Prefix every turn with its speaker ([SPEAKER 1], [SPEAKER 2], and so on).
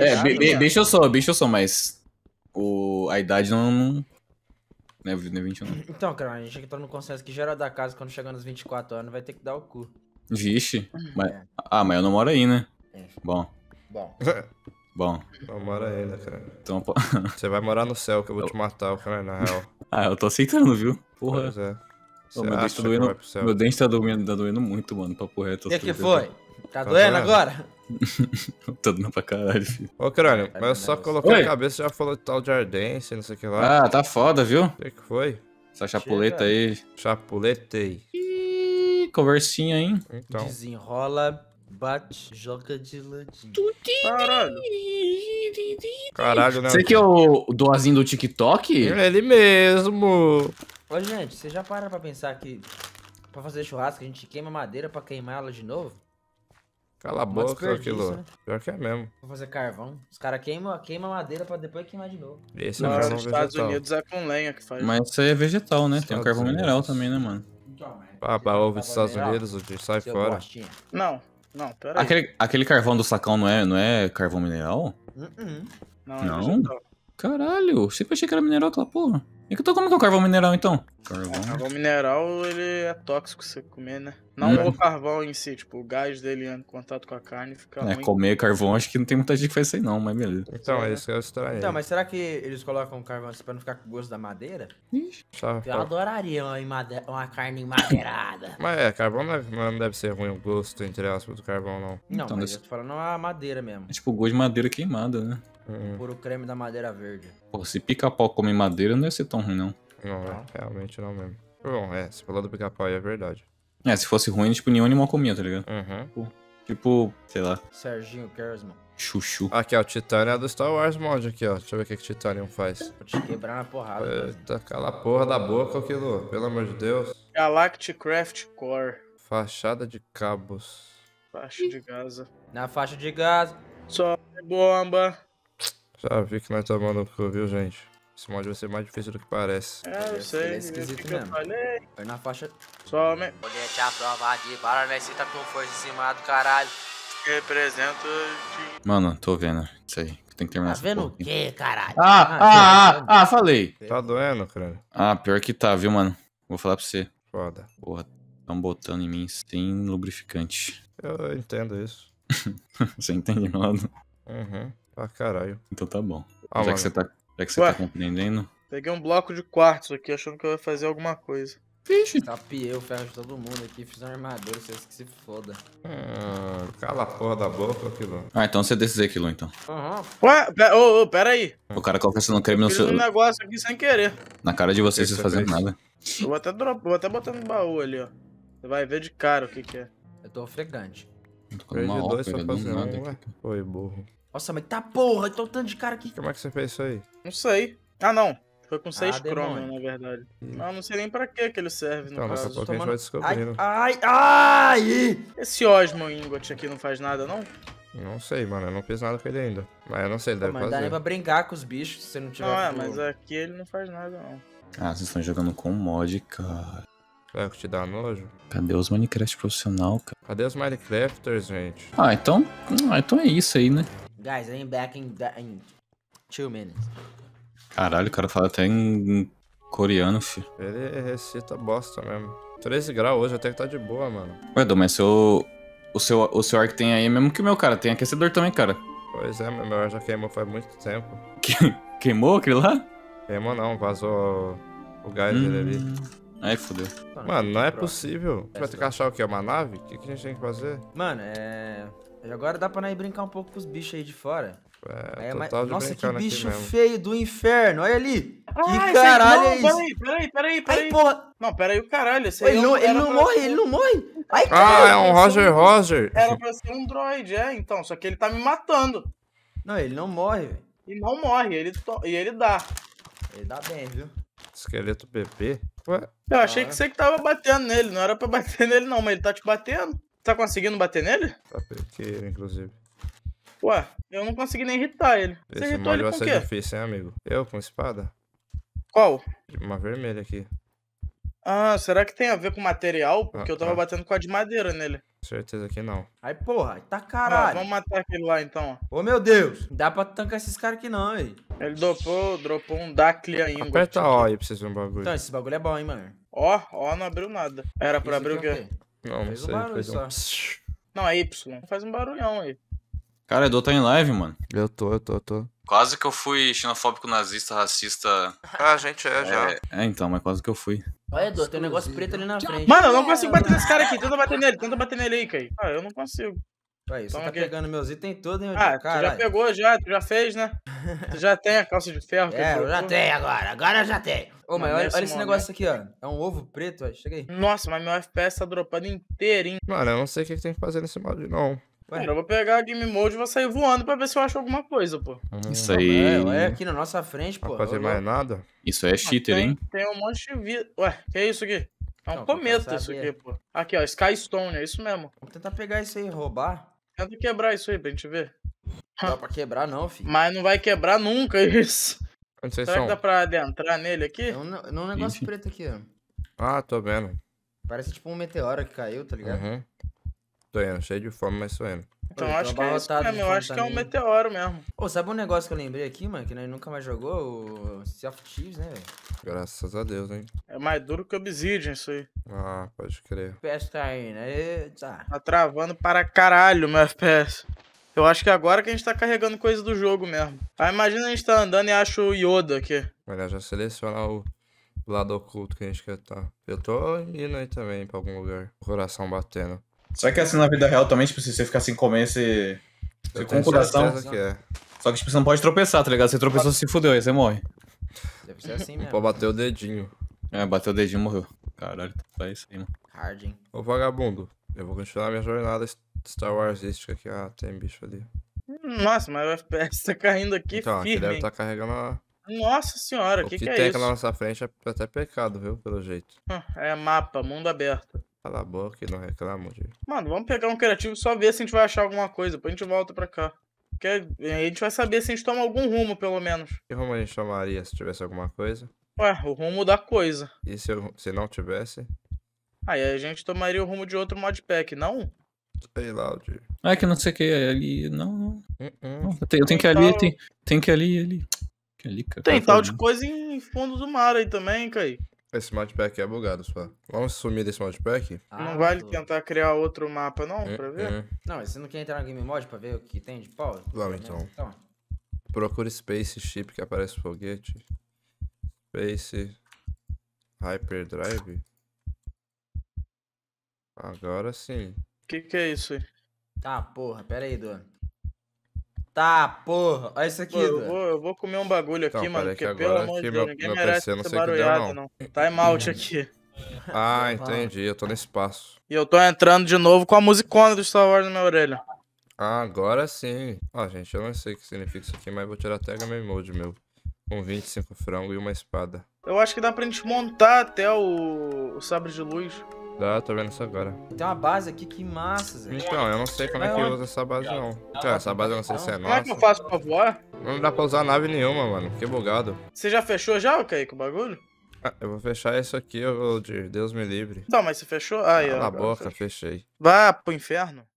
[SPEAKER 1] É, tá bicho deixa eu só, deixa eu só, mas o, a idade não. Não é, não é 21.
[SPEAKER 2] Então, cara, a gente entrou tá no consenso que geral da casa, quando chegar nos 24 anos, vai ter que dar o cu.
[SPEAKER 1] Vixe. Uhum. Mas, é. Ah, mas eu não moro aí, né? É. Bom.
[SPEAKER 2] Bom.
[SPEAKER 3] Bom. Não mora ainda, cara. Então, pô... Você vai morar no céu, que eu vou eu... te matar, o cara, na real.
[SPEAKER 1] ah, eu tô aceitando, viu?
[SPEAKER 3] Porra. Pois é. Pô, meu, dente tá doendo, meu
[SPEAKER 1] dente tá doendo, tá doendo muito, mano. pra reto. O que, que foi? Tá, tá doendo, doendo agora? Todo mundo pra caralho, filho.
[SPEAKER 3] Ô, Crânio, mas eu só coloquei a cabeça e já falou de tal de ardência, não sei o que lá. Ah,
[SPEAKER 1] tá foda, viu? O que,
[SPEAKER 3] que foi? Essa
[SPEAKER 2] chapuleta
[SPEAKER 1] Chega.
[SPEAKER 3] aí. Chapuletei.
[SPEAKER 2] Ih, conversinha, hein? Então. Desenrola, bate, joga de ladinho. Caralho.
[SPEAKER 1] Caralho, né? Você que é o doazinho do TikTok? Ele mesmo.
[SPEAKER 2] Ô, gente, você já para pra pensar que pra fazer churrasco a gente queima madeira pra queimar ela de novo? Cala a boca, aquilo. Né?
[SPEAKER 3] Pior que é mesmo.
[SPEAKER 2] Vou fazer carvão. Os caras queimam queima madeira pra depois queimar de novo. Esse
[SPEAKER 4] é Nossa, carvão nos Estados Unidos é com lenha que faz. Mas isso aí
[SPEAKER 1] é vegetal, né? Tem o um carvão mineral
[SPEAKER 3] também, né, mano? Ah, pra ovo dos
[SPEAKER 1] Estados
[SPEAKER 2] Unidos,
[SPEAKER 3] o de sai fora. Gostinho.
[SPEAKER 4] Não, não, peraí. Aquele,
[SPEAKER 1] aquele carvão do sacão não é, não é carvão mineral?
[SPEAKER 4] Uh uh-uh. -uh. Não, não. É vegetal.
[SPEAKER 1] Caralho, sempre achei que era mineral aquela porra. E que eu tô comendo é carvão mineral então?
[SPEAKER 4] Carvão. É, carvão mineral, ele é tóxico você comer, né? Não hum. o carvão em si, tipo, o gás dele em contato com a carne fica. É, ruim. comer
[SPEAKER 1] carvão acho que não tem muita gente que faz isso aí,
[SPEAKER 3] não, mas beleza. Então, é, isso é o estranho. Então,
[SPEAKER 2] mas será que eles colocam carvão assim pra não ficar com o gosto da madeira? Ixi, eu adoraria uma, carne uma carne madeirada.
[SPEAKER 3] mas é, carvão não deve, é, não deve, ser ruim o gosto, entre aspas, do carvão, não.
[SPEAKER 1] Não, então, mas desse... eu
[SPEAKER 2] tô falando a madeira mesmo.
[SPEAKER 3] É tipo, gosto de madeira
[SPEAKER 2] queimada, né? Hum. Puro creme da madeira verde.
[SPEAKER 1] Pô, se pica-pau come madeira, não deve ser tão ruim, não.
[SPEAKER 2] Não, é, tá? realmente não mesmo. Bom, é,
[SPEAKER 3] se falar do pica-pau aí é verdade.
[SPEAKER 1] É, se fosse ruim, tipo, nenhum
[SPEAKER 3] animal comia, tá ligado? Uhum. Tipo, tipo sei lá.
[SPEAKER 2] Serginho Gersman.
[SPEAKER 3] Chuchu. Aqui, ó, o Titanium é do Star Wars mod aqui, ó. Deixa eu ver o que, que o Titanium faz. Vou te quebrar na porrada. Eita, cala a porra da boca, aquilo. Pelo amor de Deus.
[SPEAKER 4] Galacticraft Core.
[SPEAKER 3] Fachada de cabos.
[SPEAKER 4] Faixa de Gaza. Na faixa de Gaza. Só bomba.
[SPEAKER 3] Já vi que nós tomamos no cu, viu, gente? Esse mod vai ser mais difícil do que parece.
[SPEAKER 2] É, eu sei. é esquisito mesmo. Foi na faixa. Some. Colete a prova de bala, né? tá com força em cima do caralho. Representa.
[SPEAKER 1] Mano, tô vendo isso aí. Tem que terminar Tá vendo o quê,
[SPEAKER 2] caralho? Ah, tá ah, ah,
[SPEAKER 1] ah, ah, falei.
[SPEAKER 3] Tá doendo, cara.
[SPEAKER 1] Ah, pior que tá, viu, mano? Vou falar pra você. Foda. Porra, estão botando em mim sem lubrificante.
[SPEAKER 3] Eu entendo isso.
[SPEAKER 1] você entende, mano?
[SPEAKER 3] Uhum. Ah, caralho.
[SPEAKER 1] Então tá bom. Ah, Já mano. que você tá Será que você Ué, tá compreendendo.
[SPEAKER 4] Peguei um bloco de quartzo aqui, achando que eu ia fazer alguma coisa. Vixe. Tapiei tá o ferro de todo mundo aqui, fiz uma armadura, vocês que se foda.
[SPEAKER 1] Hum,
[SPEAKER 3] cala a porra da boca, Quilô.
[SPEAKER 1] Ah, então você desceu aquilo, então. Aham. Uhum. Ué, pera, oh, oh, pera aí. O cara coloca esse no creme no seu... um
[SPEAKER 4] negócio aqui sem querer.
[SPEAKER 1] Na cara de vocês, vocês fazendo é nada.
[SPEAKER 4] Eu vou até, drop, vou até botar no baú ali, ó. Você vai ver de cara o que que é.
[SPEAKER 2] Eu tô ofegante.
[SPEAKER 4] Tô com
[SPEAKER 3] uma ópera, do nada. Oi, burro.
[SPEAKER 2] Nossa, mas tá porra, então tanto de cara aqui. Como
[SPEAKER 4] é que você fez isso aí?
[SPEAKER 2] Não sei. Ah, não. Foi com 6 ah, cromos, na
[SPEAKER 4] verdade. Ih. Hum. Ah, não sei nem pra que ele serve, então, no caso. Pouco Tomando... a gente vai descobrindo. Ai, ai, ai! Esse Osmo Ingot aqui não faz nada, não?
[SPEAKER 3] Não sei, mano. Eu não fiz nada com ele ainda. Mas eu não sei, ele deve mas
[SPEAKER 4] fazer. Mas dá nem pra brincar com os bichos se você não tiver... Ah, é, mas aqui ele não faz nada, não.
[SPEAKER 1] Ah, vocês estão jogando com mod, cara.
[SPEAKER 3] É, que te dá nojo.
[SPEAKER 1] Cadê os Minecraft profissional,
[SPEAKER 3] cara? Cadê os Minecrafters, gente? Ah, então...
[SPEAKER 1] Ah, então é isso aí, né?
[SPEAKER 2] Guys, I'm back in, in two minutes.
[SPEAKER 1] Caralho, o cara fala até em coreano, fi.
[SPEAKER 3] Ele recita bosta mesmo. 13 graus hoje, até que tá de boa, mano.
[SPEAKER 1] Ué, Dom, mas seu, o seu, o seu ar que tem aí, é mesmo que o meu, cara, tem aquecedor também, cara.
[SPEAKER 3] Pois é, meu ar já queimou faz muito tempo. Que, queimou aquele lá? Queimou não, vazou o gás hum. dele ali. Hum. Aí fodeu. Mano, não é possível. Vai ter que achar o quê? Uma nave? O
[SPEAKER 2] que, que a gente tem que fazer? Mano, é. E agora dá pra nós brincar um pouco com os bichos aí de fora. É, é mas... Nossa, que bicho feio do inferno, olha ali. Ah, que caralho não, é isso? Peraí,
[SPEAKER 4] peraí, peraí, peraí. Ai, porra. Não, peraí o caralho. Esse ele, é não, ele não morre, ser... ele não morre. Ai, ah, cara, é um Roger um... Roger. Era pra ser um droid, é, então. Só que ele tá me matando. Não, ele não morre, velho. E não morre, ele to... e ele dá. Ele dá bem, viu?
[SPEAKER 3] Esqueleto bebê? Ué?
[SPEAKER 4] Eu achei ah. que você que tava batendo nele, não era pra bater nele não, mas ele tá te batendo. Tá conseguindo bater nele?
[SPEAKER 3] Tá perfeito, inclusive. Ué,
[SPEAKER 4] eu não consegui nem irritar ele. Você irritou ele com o quê?
[SPEAKER 3] difícil, hein, amigo? Eu com espada? Qual? Uma vermelha aqui.
[SPEAKER 4] Ah, será que tem a ver com material? Porque ah, eu tava ah, ah. batendo com a de madeira nele.
[SPEAKER 3] Certeza que não.
[SPEAKER 4] Aí, porra, aí tá ah, caralho. Ah, vamos matar aquele lá então. Ô meu Deus, não dá pra tancar esses caras aqui não, hein? Ele dropou, dropou um Daclea ainda. Aperta O
[SPEAKER 3] aí pra vocês verem um bagulho.
[SPEAKER 4] Então, esse bagulho é bom, hein, mano. Ó, ó, não abriu nada. Era pra Isso abrir o quê? É o quê?
[SPEAKER 3] Não, não
[SPEAKER 1] sei. Um faz um...
[SPEAKER 4] Psss. Não, é Y. Faz um barulhão aí.
[SPEAKER 1] Cara, Edu tá em live, mano. Eu tô, eu tô, eu tô. Quase que eu fui xenofóbico, nazista, racista. Ah, a gente é, já. É, é, então, mas quase que eu fui.
[SPEAKER 2] Olha, Edu, tem um negócio preto ali na frente. Mano, eu não consigo
[SPEAKER 4] bater nesse cara aqui. Tenta bater nele, tenta bater nele aí, Kai. Ah, eu não consigo. Ué, você então, tá aqui. É pegando meus itens todos, hein? Ah, tu já pegou, já, tu já fez, né? tu já tem a calça de ferro. É, eu já tenho agora, agora eu já tenho. Ô, mas, mas olha, olha esse negócio aqui, ó. É um ovo preto, ó. Chega aí. Nossa, mas meu FPS tá dropando inteirinho. Mano, eu não
[SPEAKER 3] sei o que, tem que fazer nesse modo. não.
[SPEAKER 4] Ué. eu vou pegar a game mode e vou sair voando pra ver se eu acho alguma coisa, pô. Hum,
[SPEAKER 1] isso aí. É, é aqui
[SPEAKER 4] na nossa frente, pô. Não fazer mais
[SPEAKER 1] nada. Isso é ah, cheater, tem, hein?
[SPEAKER 4] Tem um monte de vida. Ué, que é isso aqui? É um não, cometa isso aqui, pô. Aqui, ó, Sky Stone, é isso mesmo. Vou tentar pegar isso aí e roubar. Tenta quebrar isso aí pra gente ver. Não dá pra quebrar, não, filho. Mas não vai quebrar nunca isso. Conceição. Será que dá pra adentrar nele aqui? É um, é um
[SPEAKER 2] negócio Ixi. preto aqui, ó.
[SPEAKER 3] Ah, tô vendo.
[SPEAKER 2] Parece tipo um meteoro que caiu, tá ligado?
[SPEAKER 3] Uhum. Tô indo, cheio de fome, mas tô indo.
[SPEAKER 4] Então, acho que é isso mesmo. Eu acho que é um meteoro
[SPEAKER 2] mesmo. Pô, sabe um negócio que eu lembrei aqui, mano? Que nós nunca mais jogou? O Sea of Thieves, né, velho?
[SPEAKER 3] Graças a Deus, hein?
[SPEAKER 4] É mais
[SPEAKER 2] duro que Obsidian
[SPEAKER 4] isso aí.
[SPEAKER 3] Ah, pode crer.
[SPEAKER 2] FPS tá aí, né? Eita.
[SPEAKER 4] Tá travando para caralho meu FPS. Eu acho que agora que a gente tá carregando coisa do jogo mesmo. Ah, imagina a gente tá andando e acha o Yoda aqui. Olha, já selecionar o
[SPEAKER 3] lado oculto que a gente quer estar. Tá. Eu tô indo aí também pra algum lugar. O coração batendo. Será que é assim na
[SPEAKER 1] vida real também, tipo, se você ficar sem comer, você. você com o coração. Que é. Só que tipo, você não pode tropeçar, tá ligado? Você tropeçou, se fudeu, aí você morre.
[SPEAKER 2] Deve ser assim mesmo. Pô, bateu
[SPEAKER 1] o dedinho. É, bateu o dedinho e morreu. Caralho, tá isso aí, mano. Hard,
[SPEAKER 3] hein? Ô, vagabundo, eu vou continuar minha jornada Star Warsística aqui. Ah, tem bicho ali.
[SPEAKER 4] Nossa, mas o FPS tá caindo aqui então, firme. Então, deve estar
[SPEAKER 3] tá carregando a...
[SPEAKER 4] Nossa senhora, o que, que, que é isso? O que tem aqui na nossa
[SPEAKER 3] frente é até pecado, viu? Pelo jeito.
[SPEAKER 4] É mapa, mundo aberto.
[SPEAKER 3] Cala a boca e não reclama, tio.
[SPEAKER 4] Mano, vamos pegar um criativo e só ver se a gente vai achar alguma coisa. Depois a gente volta pra cá. Porque aí a gente vai saber se a gente toma algum rumo, pelo menos.
[SPEAKER 3] Que rumo a gente tomaria se tivesse alguma coisa?
[SPEAKER 4] Ué, o rumo da
[SPEAKER 3] coisa. E se, eu, se não tivesse?
[SPEAKER 4] Aí a gente tomaria o rumo de outro modpack, não? Sei lá, tio.
[SPEAKER 1] Ah, que não sei o que. É ali, não, não. Uh -uh. não eu, tenho, que tem, tem que ali, ali. Que ali tem é tal de
[SPEAKER 4] coisa em fundo do mar aí também, Kaique.
[SPEAKER 3] Esse modpack é bugado, só. Vamos sumir desse modpack? Ah, não vale
[SPEAKER 4] tô... tentar criar outro
[SPEAKER 2] mapa, não, é, pra ver? É. Não, você não quer entrar no Game Mod pra ver o que tem de pau? Vamos, tá então. então.
[SPEAKER 3] Procura Space Ship que aparece foguete. Space Hyperdrive. Agora sim. O
[SPEAKER 4] que, que é isso aí? Tá, porra, pera aí, Dona. Tá, porra. Olha isso aqui. Pô, eu, vou, eu, vou, comer um bagulho aqui, então, mano, porque pelo amor de Deus, meu, ninguém meu merece PC, não essa que deu, não. não. Time tá out hum. aqui. Ah, entendi. Eu tô nesse espaço. E eu tô entrando de novo com a musicona do Star Wars na minha orelha.
[SPEAKER 3] Ah, agora sim. Ó, ah, gente, eu não sei o que significa isso aqui, mas vou tirar até HM Mode meu. Com 25 frango e uma espada.
[SPEAKER 4] Eu acho que dá pra gente montar até o, o sabre de luz.
[SPEAKER 3] Dá, tô vendo isso agora.
[SPEAKER 4] Tem uma base aqui, que massa, Zé. Então,
[SPEAKER 3] eu não sei como é, que é usa essa base, não. Cara, essa base eu não sei se é nossa. Como é que
[SPEAKER 4] eu faço pra voar?
[SPEAKER 3] Não dá pra usar nave nenhuma, mano. que bugado. Você já fechou já, com o bagulho? Ah, eu vou fechar isso aqui, ô Deus me livre.
[SPEAKER 4] Não, mas você fechou? Ah, Cala eu. Cala a boca, fechei. Vá pro inferno.